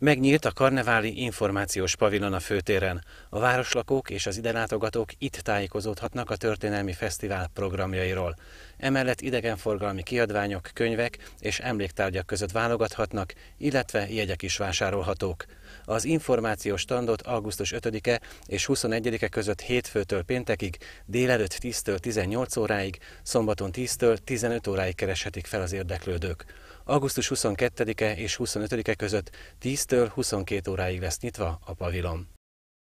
Megnyílt a karneváli információs pavilon a főtéren. A városlakók és az ide látogatók itt tájékozódhatnak a történelmi fesztivál programjairól. Emellett idegenforgalmi kiadványok, könyvek és emléktárgyak között válogathatnak, illetve jegyek is vásárolhatók. Az információs standot augusztus 5-e és 21-e között hétfőtől péntekig, délelőtt 10-től 18 óráig, szombaton 10-től 15 óráig kereshetik fel az érdeklődők. Augusztus 22-e és 25-e között 10 10 től 22 óráig lesz nyitva a pavilon.